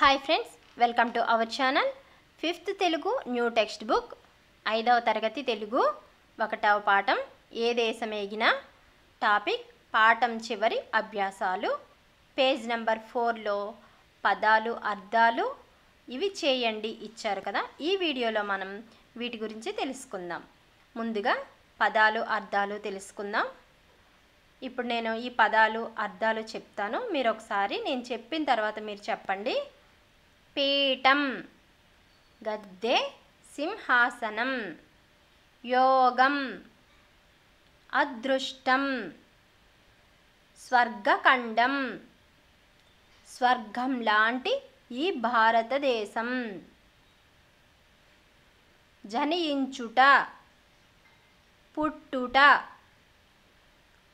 hi friends welcome to our channel fifth Telugu new textbook ఐదవ తరగతి తెలుగు ఒకటవ పాఠం ఏ దేశమేగిన టాపిక్ పాఠం చివరి అభ్యాసాలు పేజ్ నెంబర్ ఫోర్లో పదాలు అర్థాలు ఇవి చేయండి ఇచ్చారు కదా ఈ వీడియోలో మనం వీటి గురించి తెలుసుకుందాం ముందుగా పదాలు అర్థాలు తెలుసుకుందాం ఇప్పుడు నేను ఈ పదాలు అర్థాలు చెప్తాను మీరు ఒకసారి నేను చెప్పిన తర్వాత మీరు చెప్పండి పీఠం గద్దె సింహాసనం యోగం అదృష్టం స్వర్గఖండం స్వర్గం లాంటి ఈ భారతదేశం జనియించుట పుట్టుట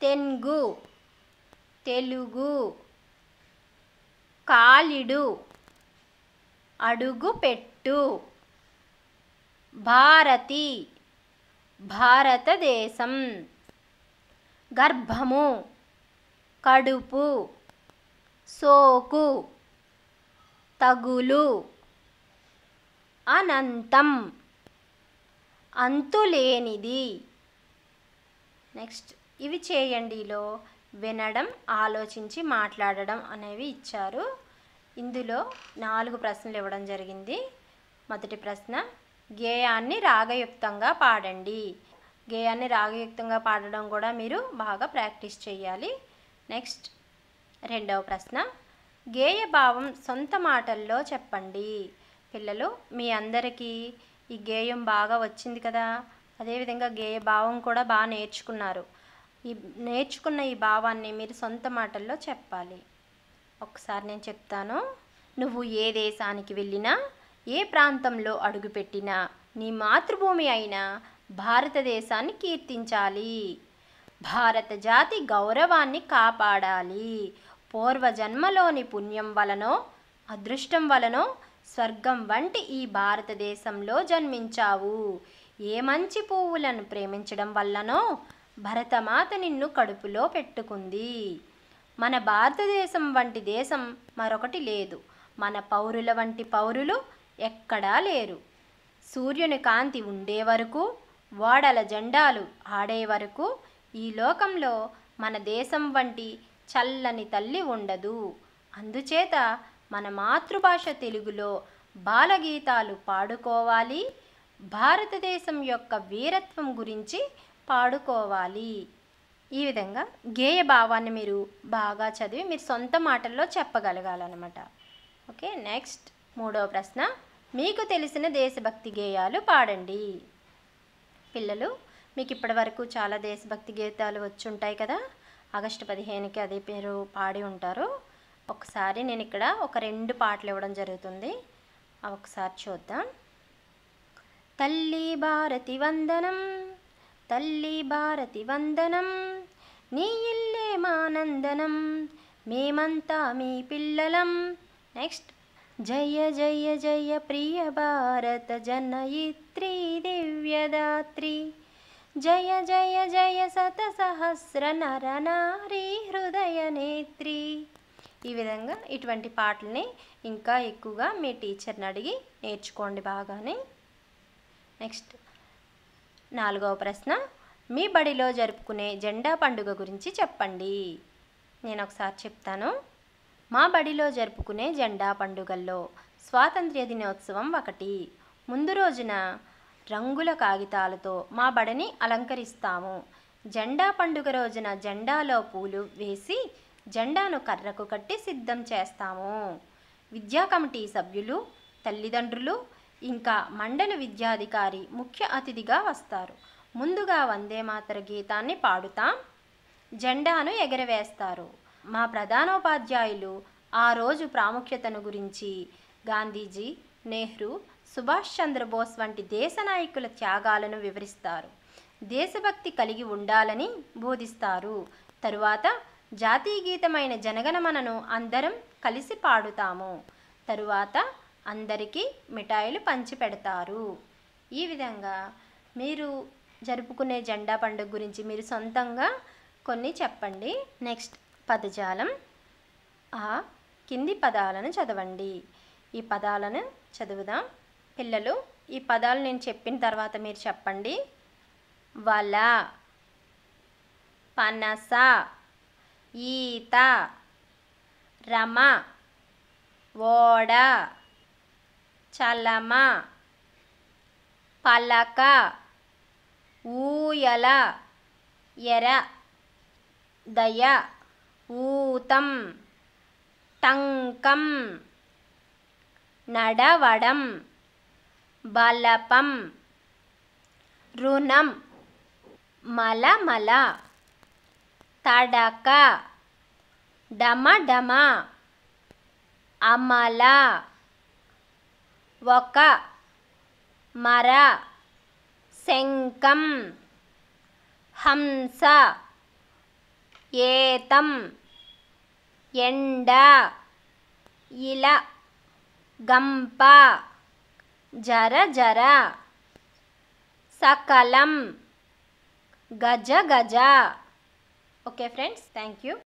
తెన్గు తెలుగు కాలిడు అడుగుపెట్టు భారతి భారతదేశం గర్భము కడుపు సోకు తగులు అనంతం అంతులేనిది నెక్స్ట్ ఇవి చేయండిలో వినడం ఆలోచించి మాట్లాడడం అనేవి ఇచ్చారు ఇందులో నాలుగు ప్రశ్నలు ఇవ్వడం జరిగింది మొదటి ప్రశ్న గేయాన్ని రాగయుక్తంగా పాడండి గేయాన్ని రాగయుక్తంగా పాడడం కూడా మీరు బాగా ప్రాక్టీస్ చేయాలి నెక్స్ట్ రెండవ ప్రశ్న గేయ భావం సొంత మాటల్లో చెప్పండి పిల్లలు మీ అందరికీ ఈ గేయం బాగా వచ్చింది కదా అదేవిధంగా గేయ భావం కూడా బాగా నేర్చుకున్నారు ఈ నేర్చుకున్న ఈ భావాన్ని మీరు సొంత మాటల్లో చెప్పాలి ఒకసారి నేను చెప్తాను నువ్వు ఏ దేశానికి వెళ్ళినా ఏ ప్రాంతంలో అడుగుపెట్టినా నీ మాతృభూమి అయినా భారతదేశాన్ని కీర్తించాలి భారత జాతి గౌరవాన్ని కాపాడాలి పూర్వజన్మలోని పుణ్యం వలనో అదృష్టం వలనో స్వర్గం వంటి ఈ భారతదేశంలో జన్మించావు ఏ మంచి పువ్వులను ప్రేమించడం వల్లనో భరతమాత నిన్ను కడుపులో పెట్టుకుంది మన భారతదేశం వంటి దేశం మరొకటి లేదు మన పౌరుల వంటి పౌరులు ఎక్కడా లేరు సూర్యుని కాంతి ఉండే వరకు ఓడల జెండాలు ఆడే వరకు ఈ లోకంలో మన దేశం వంటి చల్లని తల్లి ఉండదు అందుచేత మన మాతృభాష తెలుగులో బాలగీతాలు పాడుకోవాలి భారతదేశం యొక్క వీరత్వం గురించి పాడుకోవాలి ఈ విధంగా గేయ భావాన్ని మీరు బాగా చదివి మీరు సొంత మాటల్లో చెప్పగలగాలన్నమాట ఓకే నెక్స్ట్ మూడవ ప్రశ్న మీకు తెలిసిన దేశభక్తి గేయాలు పాడండి పిల్లలు మీకు ఇప్పటివరకు చాలా దేశభక్తి గీతాలు వచ్చి ఉంటాయి కదా ఆగస్టు పదిహేనుకి అది మీరు పాడి ఉంటారు ఒకసారి నేను ఇక్కడ ఒక రెండు పాటలు ఇవ్వడం జరుగుతుంది ఒకసారి చూద్దాం తల్లి భారతి వందనం తల్లి భారతి వందనం నీ ఇల్లే మానందనం మేమంతా మీ పిల్లలం నెక్స్ట్ జయ జయ జయ ప్రియ భారత జనయిత్రి దివ్యదాత్రి జయ జయ జయ శత సహస్ర నర నారీ హృదయ నేత్రి ఈ విధంగా ఇటువంటి పాటల్ని ఇంకా ఎక్కువగా మీ టీచర్ని అడిగి నేర్చుకోండి బాగానే నెక్స్ట్ నాలుగవ ప్రశ్న మీ బడిలో జరుపుకునే జెండా పండుగ గురించి చెప్పండి నేను ఒకసారి చెప్తాను మా బడిలో జరుపుకునే జెండా పండుగల్లో స్వాతంత్ర్య దినోత్సవం ఒకటి ముందు రోజున రంగుల కాగితాలతో మా బడిని అలంకరిస్తాము జెండా పండుగ రోజున జెండాలో పూలు వేసి జెండాను కర్రకు కట్టి సిద్ధం చేస్తాము విద్యా కమిటీ సభ్యులు తల్లిదండ్రులు ఇంకా మండల విద్యాధికారి ముఖ్య అతిథిగా వస్తారు ముందుగా వందే మాతర గీతాన్ని పాడుతాం జెండాను ఎగరవేస్తారు మా ప్రధానోపాధ్యాయులు ఆ రోజు ప్రాముఖ్యతను గురించి గాంధీజీ నెహ్రూ సుభాష్ చంద్రబోస్ వంటి దేశ నాయకుల త్యాగాలను వివరిస్తారు దేశభక్తి కలిగి ఉండాలని బోధిస్తారు తరువాత జాతీయ గీతమైన జనగణమనను అందరం కలిసి పాడుతాము తరువాత అందరికీ మిఠాయిలు పంచిపెడతారు ఈ విధంగా మీరు జరుపుకునే జెండా పండుగ గురించి మీరు సొంతంగా కొన్ని చెప్పండి నెక్స్ట్ పదజాలం ఆ కింది పదాలను చదవండి ఈ పదాలను చదువుదాం పిల్లలు ఈ పదాలు నేను చెప్పిన తర్వాత మీరు చెప్పండి వల పనస ఈత రమ ఓడ చలమ పలక ఊయల ఎర దయ ఊతం టంకం నడవడం బలపం రుణం మలమల తడక డమడమ అమల ఒక మర శంకం హంస ఏతం ఎండ ఇల గంప జర జర సకలం గజ గజ ఓకే ఫ్రెండ్స్ థ్యాంక్ యూ